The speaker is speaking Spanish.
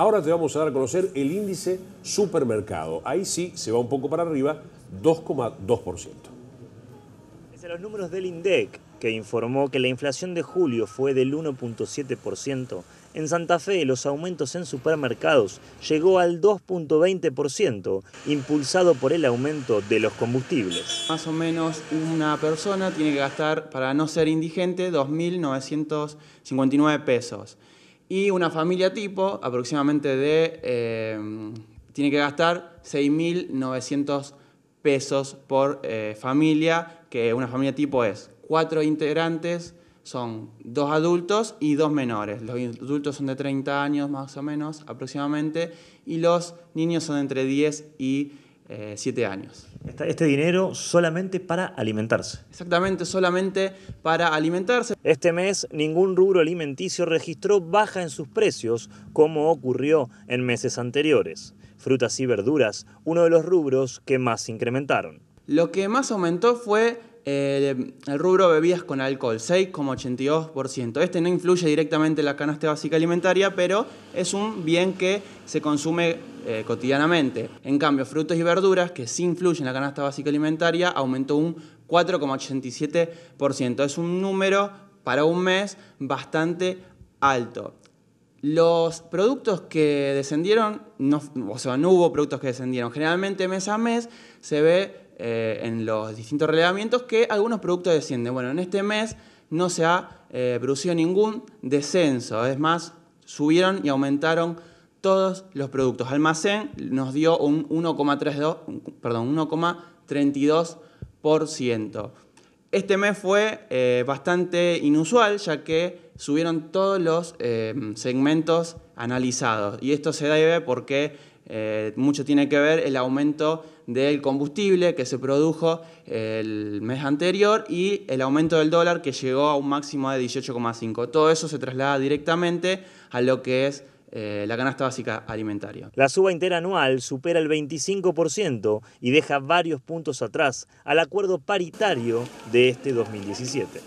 Ahora te vamos a dar a conocer el índice supermercado. Ahí sí se va un poco para arriba, 2,2%. Desde los números del INDEC, que informó que la inflación de julio fue del 1.7%, en Santa Fe los aumentos en supermercados llegó al 2.20%, impulsado por el aumento de los combustibles. Más o menos una persona tiene que gastar, para no ser indigente, 2.959 pesos. Y una familia tipo, aproximadamente de, eh, tiene que gastar 6.900 pesos por eh, familia, que una familia tipo es cuatro integrantes, son dos adultos y dos menores. Los adultos son de 30 años más o menos aproximadamente y los niños son entre 10 y eh, siete años. Este dinero solamente para alimentarse. Exactamente, solamente para alimentarse. Este mes ningún rubro alimenticio registró baja en sus precios, como ocurrió en meses anteriores. Frutas y verduras, uno de los rubros que más incrementaron. Lo que más aumentó fue eh, el rubro bebidas con alcohol, 6,82%. Este no influye directamente en la canasta básica alimentaria, pero es un bien que se consume eh, cotidianamente. En cambio, frutos y verduras, que sí influyen en la canasta básica alimentaria, aumentó un 4,87%. Es un número para un mes bastante alto. Los productos que descendieron, o sea, no hubo productos que descendieron. Generalmente mes a mes se ve eh, en los distintos relevamientos que algunos productos descienden. Bueno, en este mes no se ha eh, producido ningún descenso, es más, subieron y aumentaron todos los productos. Almacén nos dio un 1,32%. Este mes fue eh, bastante inusual ya que subieron todos los segmentos analizados y esto se debe porque mucho tiene que ver el aumento del combustible que se produjo el mes anterior y el aumento del dólar que llegó a un máximo de 18,5. Todo eso se traslada directamente a lo que es eh, la canasta básica alimentaria. La suba interanual supera el 25% y deja varios puntos atrás al acuerdo paritario de este 2017.